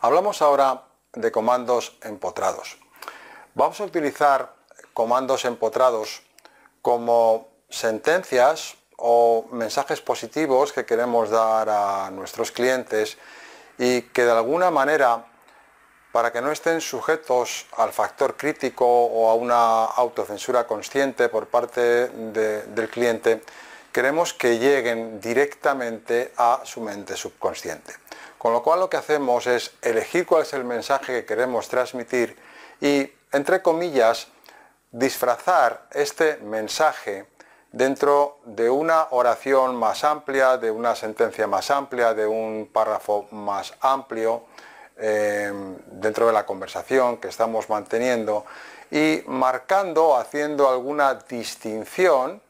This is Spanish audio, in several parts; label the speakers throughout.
Speaker 1: Hablamos ahora de comandos empotrados. Vamos a utilizar comandos empotrados como sentencias o mensajes positivos que queremos dar a nuestros clientes y que de alguna manera, para que no estén sujetos al factor crítico o a una autocensura consciente por parte del cliente, queremos que lleguen directamente a su mente subconsciente. Con lo cual lo que hacemos es elegir cuál es el mensaje que queremos transmitir y, entre comillas, disfrazar este mensaje dentro de una oración más amplia, de una sentencia más amplia, de un párrafo más amplio, eh, dentro de la conversación que estamos manteniendo y marcando, haciendo alguna distinción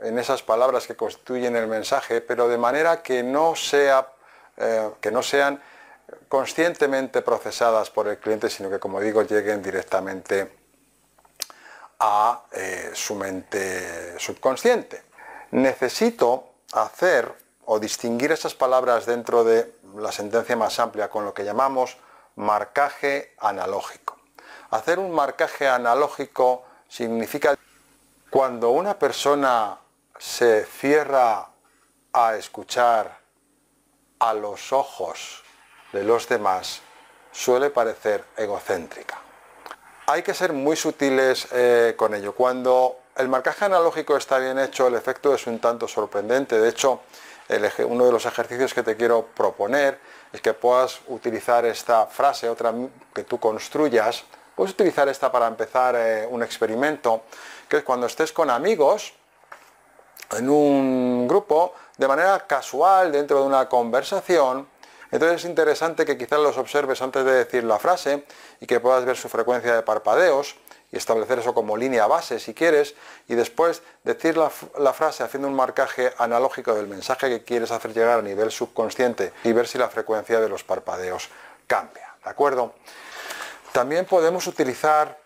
Speaker 1: en esas palabras que constituyen el mensaje, pero de manera que no, sea, eh, que no sean conscientemente procesadas por el cliente, sino que, como digo, lleguen directamente a eh, su mente subconsciente. Necesito hacer o distinguir esas palabras dentro de la sentencia más amplia con lo que llamamos marcaje analógico. Hacer un marcaje analógico significa cuando una persona se cierra a escuchar a los ojos de los demás suele parecer egocéntrica. Hay que ser muy sutiles eh, con ello. Cuando el marcaje analógico está bien hecho, el efecto es un tanto sorprendente. De hecho, uno de los ejercicios que te quiero proponer es que puedas utilizar esta frase, otra que tú construyas. Puedes utilizar esta para empezar eh, un experimento, que es cuando estés con amigos, en un grupo de manera casual dentro de una conversación, entonces es interesante que quizás los observes antes de decir la frase y que puedas ver su frecuencia de parpadeos y establecer eso como línea base si quieres y después decir la, frase haciendo un marcaje analógico del mensaje que quieres hacer llegar a nivel subconsciente y ver si la frecuencia de los parpadeos cambia. ¿De acuerdo? También podemos utilizar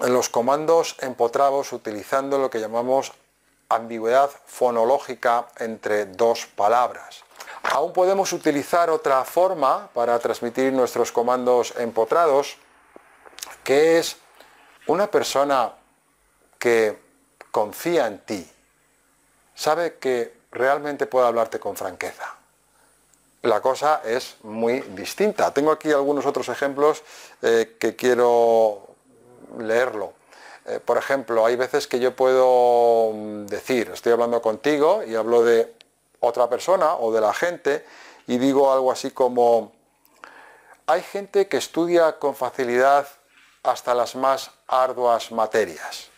Speaker 1: los comandos empotrados utilizando lo que llamamos ambigüedad fonológica entre dos palabras. Aún podemos utilizar otra forma para transmitir nuestros comandos empotrados, que es una persona que confía en ti, sabe que realmente puede hablarte con franqueza. La cosa es muy distinta. Tengo aquí algunos otros ejemplos eh, que quiero leerlo. Eh, por ejemplo, hay veces que yo puedo mm, decir, estoy hablando contigo y hablo de otra persona o de la gente y digo algo así como, hay gente que estudia con facilidad hasta las más arduas materias,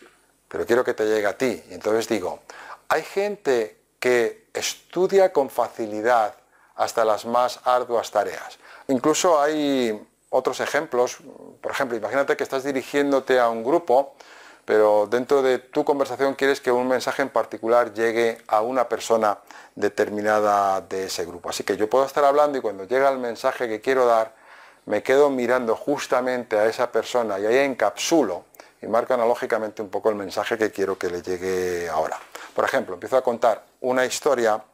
Speaker 1: pero quiero que te llegue a ti. Y entonces digo, hay gente que estudia con facilidad hasta las más arduas tareas. Incluso hay otros ejemplos. Por ejemplo, imagínate que estás dirigiéndote a un grupo, pero dentro de tu conversación quieres que un mensaje en particular llegue a una persona determinada de ese grupo. Así que yo puedo estar hablando y cuando llega el mensaje que quiero dar, me quedo mirando justamente a esa persona y ahí encapsulo y marco analógicamente un poco el mensaje que quiero que le llegue ahora. Por ejemplo, empiezo a contar una historia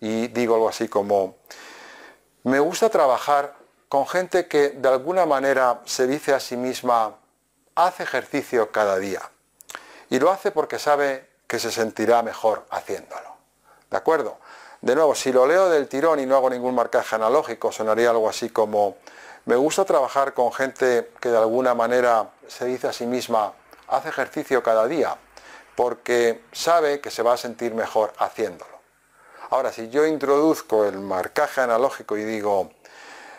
Speaker 1: y digo algo así como, me gusta trabajar con gente que de alguna manera se dice a sí misma, hace ejercicio cada día. Y lo hace porque sabe que se sentirá mejor haciéndolo. ¿De acuerdo? De nuevo, si lo leo del tirón y no hago ningún marcaje analógico, sonaría algo así como, me gusta trabajar con gente que de alguna manera se dice a sí misma, hace ejercicio cada día, porque sabe que se va a sentir mejor haciéndolo. Ahora, si yo introduzco el marcaje analógico y digo,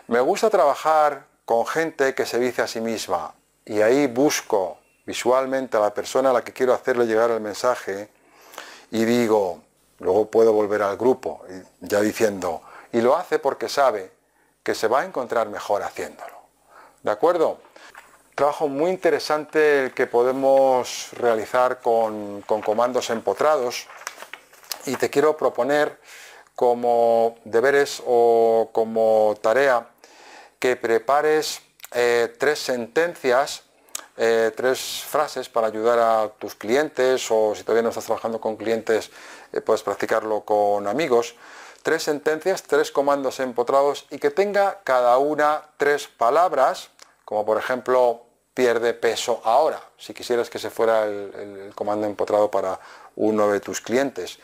Speaker 1: me gusta trabajar con gente que se dice a sí misma y ahí busco visualmente a la persona a la que quiero hacerle llegar el mensaje y digo, luego puedo volver al grupo, ya diciendo, y lo hace porque sabe que se va a encontrar mejor haciéndolo. ¿De acuerdo? Trabajo muy interesante el que podemos realizar con, con comandos empotrados y te quiero proponer como deberes o como tarea que prepares eh, tres sentencias, eh, tres frases para ayudar a tus clientes o si todavía no estás trabajando con clientes, eh, puedes practicarlo con amigos. Tres sentencias, tres comandos empotrados y que tenga cada una tres palabras, como por ejemplo pierde peso ahora, si quisieras que se fuera el comando empotrado para uno de tus clientes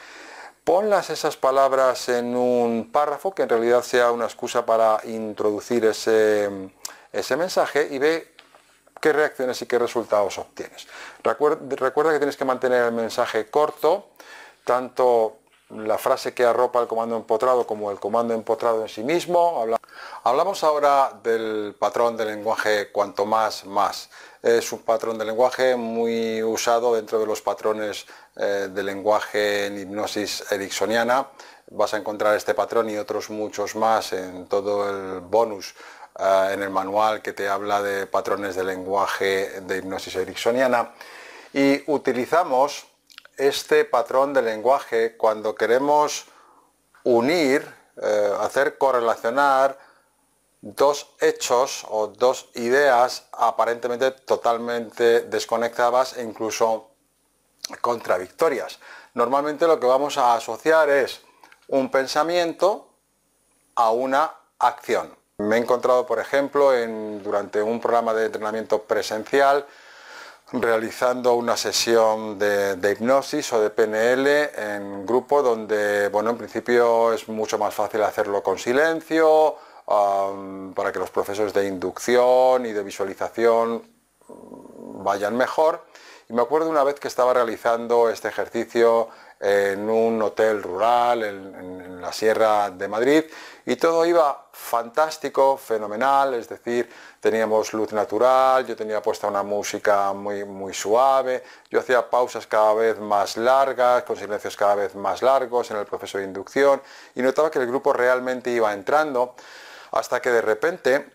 Speaker 1: ponlas esas palabras en un párrafo que en realidad sea una excusa para introducir ese, mensaje y ve qué reacciones y qué resultados obtienes. recuerda que tienes que mantener el mensaje corto, tanto la frase que arropa el comando empotrado como el comando empotrado en sí mismo. Hablamos ahora del patrón de lenguaje cuanto más más. Es un patrón de lenguaje muy usado dentro de los patrones eh, de lenguaje en hipnosis ericksoniana. Vas a encontrar este patrón y otros muchos más en todo el bonus eh, en el manual que te habla de patrones de lenguaje de hipnosis ericksoniana. Y utilizamos este patrón de lenguaje cuando queremos unir, eh, hacer correlacionar dos hechos o dos ideas aparentemente totalmente desconectadas e incluso contradictorias. Normalmente lo que vamos a asociar es un pensamiento a una acción. Me he encontrado, por ejemplo, durante un programa de entrenamiento presencial realizando una sesión de, hipnosis o de PNL en grupo donde, en principio es mucho más fácil hacerlo con silencio, para que los procesos de inducción y de visualización vayan mejor me acuerdo una vez que estaba realizando este ejercicio en un hotel rural en, la Sierra de Madrid y todo iba fantástico, fenomenal, es decir, teníamos luz natural, yo tenía puesta una música muy, muy suave, yo hacía pausas cada vez más largas, con silencios cada vez más largos en el proceso de inducción y notaba que el grupo realmente iba entrando hasta que de repente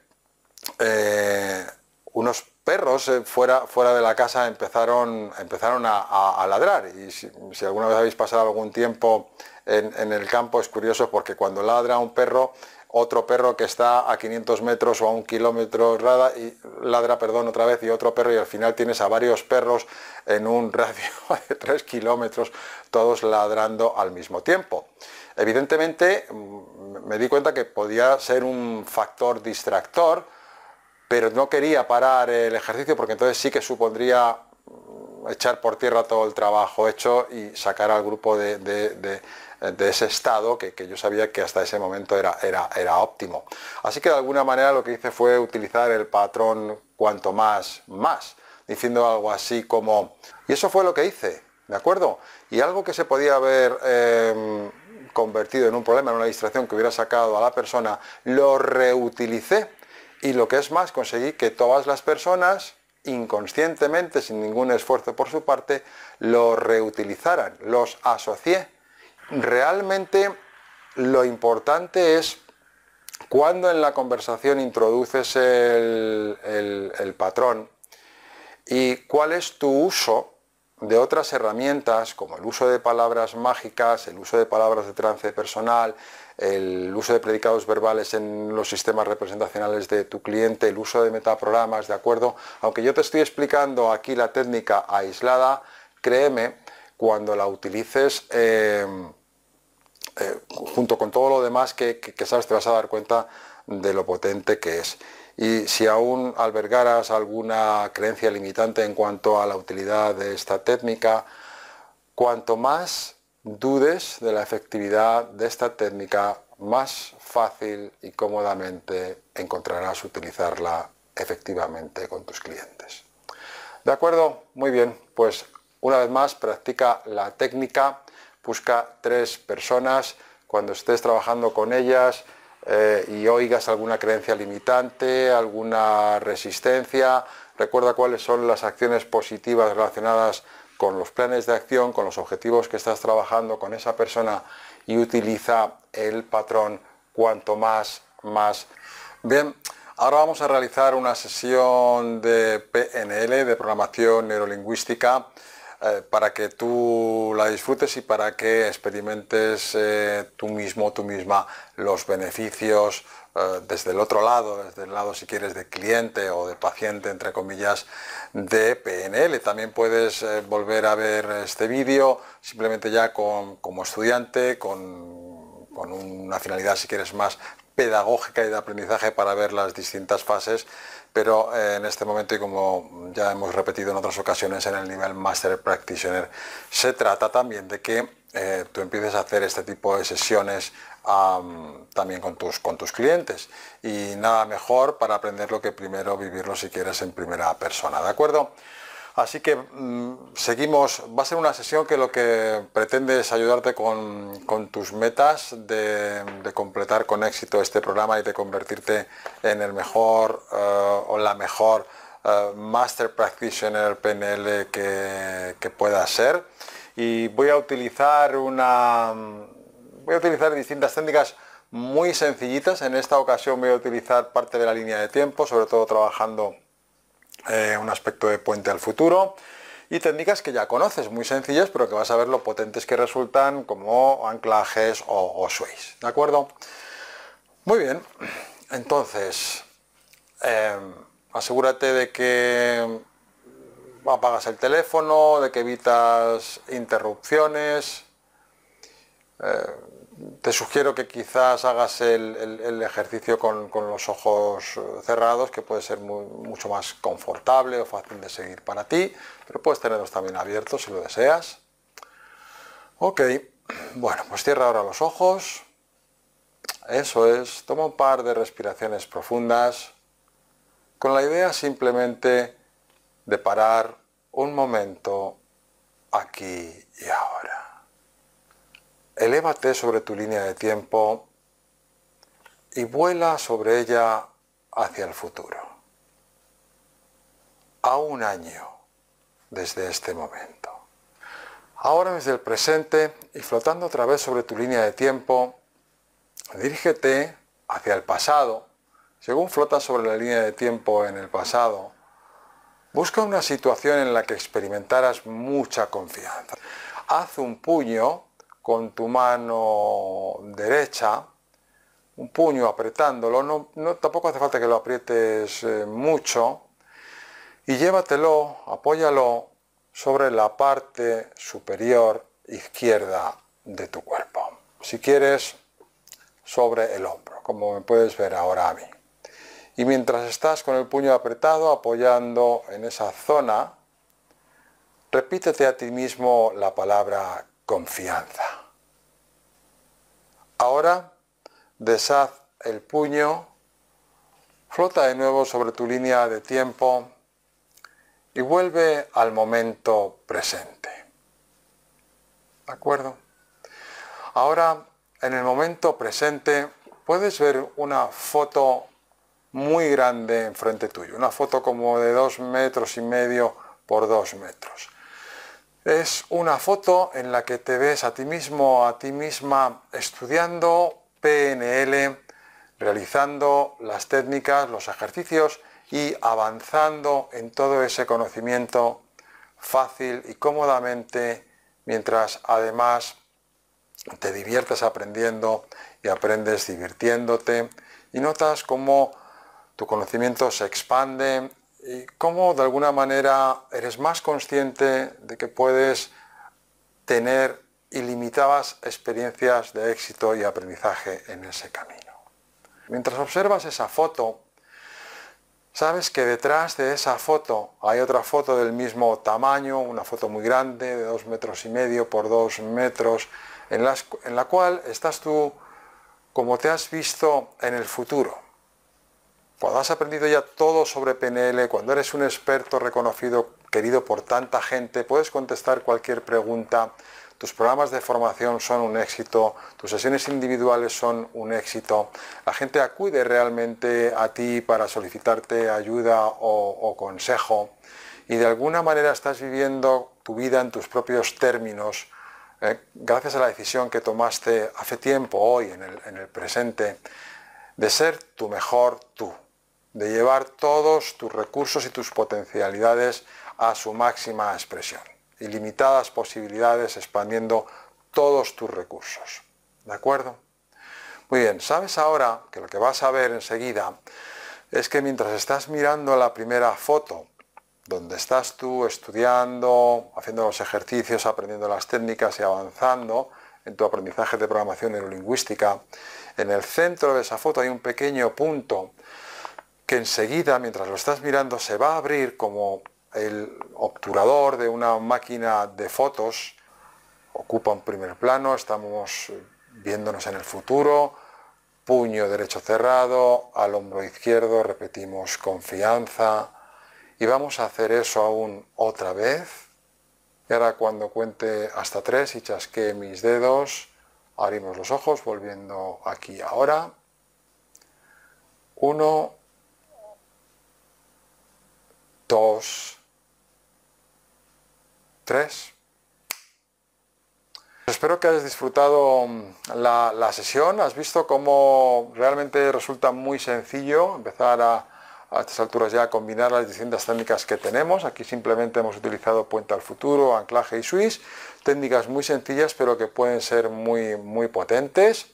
Speaker 1: eh, unos perros eh, fuera, fuera de la casa empezaron, empezaron a, ladrar. Y si, alguna vez habéis pasado algún tiempo en, el campo es curioso porque cuando ladra un perro, otro perro que está a 500 metros o a un kilómetro ladra, y, ladra perdón, otra vez y otro perro y al final tienes a varios perros en un radio de 3 kilómetros todos ladrando al mismo tiempo. Evidentemente mm, me di cuenta que podía ser un factor distractor pero no quería parar el ejercicio porque entonces sí que supondría mm, echar por tierra todo el trabajo hecho y sacar al grupo de, ese estado que, yo sabía que hasta ese momento era, óptimo. Así que de alguna manera lo que hice fue utilizar el patrón cuanto más, más, diciendo algo así como, y eso fue lo que hice, ¿de acuerdo? Y algo que se podía haber em, convertido en un problema, en una distracción que hubiera sacado a la persona, lo reutilicé y lo que es más, conseguí que todas las personas inconscientemente, sin ningún esfuerzo por su parte, lo reutilizaran, los asocié. Realmente lo importante es cuando en la conversación introduces el patrón y cuál es tu uso de otras herramientas como el uso de palabras mágicas, el uso de palabras de trance personal, el uso de predicados verbales en los sistemas representacionales de tu cliente, el uso de metaprogramas, ¿de acuerdo? Aunque yo te estoy explicando aquí la técnica aislada, créeme, cuando la utilices eh, eh, junto con todo lo demás que, que sabes, te vas a dar cuenta de lo potente que es y si aún albergaras alguna creencia limitante en cuanto a la utilidad de esta técnica, cuanto más dudes de la efectividad de esta técnica, más fácil y cómodamente encontrarás utilizarla efectivamente con tus clientes. ¿De acuerdo? Muy bien, pues una vez más practica la técnica, busca tres personas, cuando estés trabajando con ellas, eh, y oigas alguna creencia limitante, alguna resistencia. Recuerda cuáles son las acciones positivas relacionadas con los planes de acción, con los objetivos que estás trabajando con esa persona y utiliza el patrón cuanto más, más. Bien, ahora vamos a realizar una sesión de PNL, de programación neurolingüística. Eh, para que tú la disfrutes y para que experimentes eh, tú mismo, tú misma, los beneficios eh, desde el otro lado, desde el lado si quieres de cliente o de paciente, entre comillas, de PNL. También puedes volver a ver este vídeo simplemente ya como estudiante, con, con una finalidad si quieres más pedagógica y de aprendizaje para ver las distintas fases, pero eh, en este momento, y como ya hemos repetido en otras ocasiones en el nivel Master Practitioner, se trata también de que eh, tú empieces a hacer este tipo de sesiones también con tus, con tus clientes. Y nada mejor para aprender lo que primero vivirlo si quieres en primera persona, ¿de acuerdo? Así que mm, seguimos, va a ser una sesión que lo que pretende es ayudarte con, tus metas de, completar con éxito este programa y de convertirte en el mejor eh, o la mejor eh, Master Practitioner PNL que, que pueda ser. Y voy a utilizar una... Voy a utilizar distintas técnicas muy sencillitas. En esta ocasión voy a utilizar parte de la línea de tiempo, sobre todo trabajando eh, un aspecto de puente al futuro y técnicas que ya conoces, muy sencillas, pero que vas a ver lo potentes que resultan como anclajes o, o ¿de acuerdo? Muy bien, entonces, em, asegúrate de que apagas el teléfono, de que evitas interrupciones, eh, te sugiero que quizás hagas el, ejercicio con, los ojos eh, cerrados, que puede ser mucho más confortable o fácil de seguir para ti, pero puedes tenerlos también abiertos si lo deseas. Ok, bueno, pues cierra ahora los ojos. Eso es, toma un par de respiraciones profundas, con la idea simplemente de parar un momento aquí y ahora. Elévate sobre tu línea de tiempo y vuela sobre ella hacia el futuro. A un año desde este momento. Ahora desde el presente y flotando otra vez sobre tu línea de tiempo, dirígete hacia el pasado. Según flotas sobre la línea de tiempo en el pasado, busca una situación en la que experimentaras mucha confianza. Haz un puño con tu mano derecha, un puño apretándolo, no, tampoco hace falta que lo aprietes eh, mucho, y llévatelo, apóyalo sobre la parte superior izquierda de tu cuerpo. Si quieres, sobre el hombro, como me puedes ver ahora a mí. Y mientras estás con el puño apretado, apoyando en esa zona, repítete a ti mismo la palabra confianza. Ahora deshaz el puño, flota de nuevo sobre tu línea de tiempo y vuelve al momento presente. ¿De acuerdo? Ahora, en el momento presente, puedes ver una foto muy grande enfrente tuyo, una foto como de dos metros y medio por dos metros. Es una foto en la que te ves a ti mismo, a ti misma estudiando PNL, realizando las técnicas, los ejercicios y avanzando en todo ese conocimiento fácil y cómodamente mientras además te diviertes aprendiendo y aprendes divirtiéndote y notas cómo tu conocimiento se expande y cómo de alguna manera eres más consciente de que puedes tener ilimitadas experiencias de éxito y aprendizaje en ese camino. Mientras observas esa foto, sabes que detrás de esa foto hay otra foto del mismo tamaño, una foto muy grande, de dos metros y medio por dos metros, en, en la cual estás tú como te has visto en el futuro cuando has aprendido ya todo sobre PNL, cuando eres un experto reconocido, querido por tanta gente, puedes contestar cualquier pregunta, tus programas de formación son un éxito, tus sesiones individuales son un éxito, la gente acude realmente a ti para solicitarte ayuda o, consejo y de alguna manera estás viviendo tu vida en tus propios términos, eh, gracias a la decisión que tomaste hace tiempo, hoy, en el presente, de ser tu mejor tú de llevar todos tus recursos y tus potencialidades a su máxima expresión. Ilimitadas posibilidades expandiendo todos tus recursos. ¿De acuerdo? Muy bien, sabes ahora que lo que vas a ver enseguida es que mientras estás mirando la primera foto, donde estás tú estudiando, haciendo los ejercicios, aprendiendo las técnicas y avanzando en tu aprendizaje de programación neurolingüística, en el centro de esa foto hay un pequeño punto que enseguida, mientras lo estás mirando, se va a abrir como el obturador de una máquina de fotos, ocupa un primer plano, estamos eh, viéndonos en el futuro, puño derecho cerrado, al hombro izquierdo, repetimos confianza, y vamos a hacer eso aún otra vez. Y ahora cuando cuente hasta tres y chasquee mis dedos, abrimos los ojos, volviendo aquí ahora. Uno, 2, 3. Espero que hayas disfrutado mm, la, sesión, has visto cómo realmente resulta muy sencillo empezar a, a estas alturas ya a combinar las distintas técnicas que tenemos. Aquí simplemente hemos utilizado puente al futuro, anclaje y swiss, técnicas muy sencillas pero que pueden ser muy, muy potentes.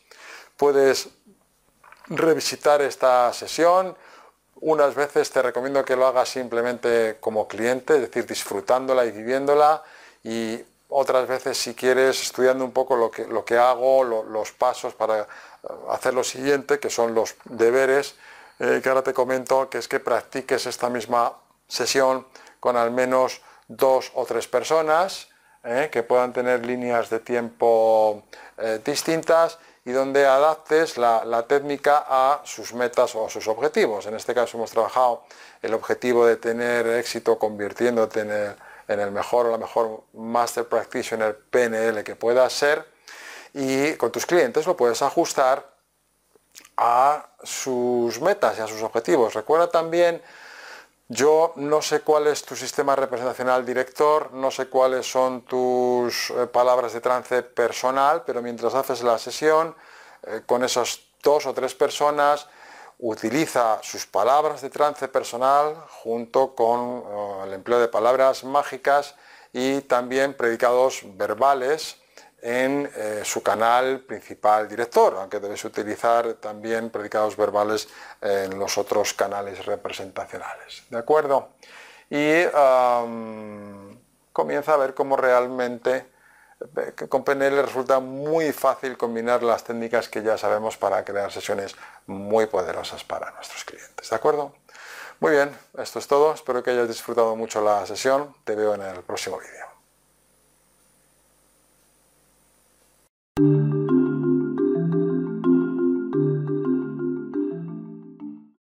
Speaker 1: Puedes revisitar esta sesión, unas veces te recomiendo que lo hagas simplemente como cliente, es decir, disfrutándola y viviéndola y otras veces si quieres estudiando un poco lo que, hago, los pasos para eh, hacer lo siguiente, que son los deberes, eh, que ahora te comento, que es que practiques esta misma sesión con al menos dos o tres personas, eh, que puedan tener líneas de tiempo distintas y donde adaptes la, técnica a sus metas o a sus objetivos. En este caso hemos trabajado el objetivo de tener éxito convirtiéndote en el, mejor o la mejor Master Practitioner PNL que puedas ser y con tus clientes lo puedes ajustar a sus metas y a sus objetivos. Recuerda también yo no sé cuál es tu sistema representacional director, no sé cuáles son tus eh, palabras de trance personal, pero mientras haces la sesión eh, con esas dos o tres personas, utiliza sus palabras de trance personal junto con eh, el empleo de palabras mágicas y también predicados verbales en eh, su canal principal director, aunque debes utilizar también predicados verbales en los otros canales representacionales. ¿De acuerdo? Y comienza a ver cómo realmente eh, con PNL resulta muy fácil combinar las técnicas que ya sabemos para crear sesiones muy poderosas para nuestros clientes. ¿De acuerdo? Muy bien, esto es todo. Espero que hayas disfrutado mucho la sesión. Te veo en el próximo vídeo.